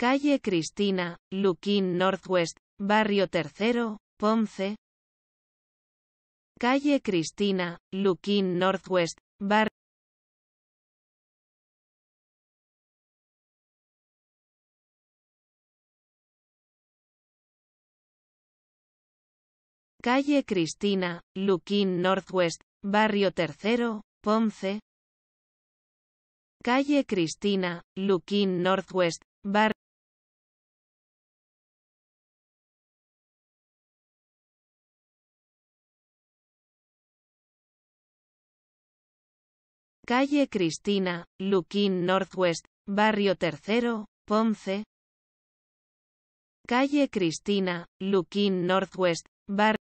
Calle Cristina, Luquín Northwest, Barrio Tercero, Ponce. Calle Cristina, Luquín Northwest, Bar. Calle Cristina, Luquín Northwest, Barrio Tercero, Ponce. Calle Cristina, Luquín Northwest, Bar. Calle Cristina, Luquín Northwest, Barrio Tercero, Ponce. Calle Cristina, Luquín Northwest, Barrio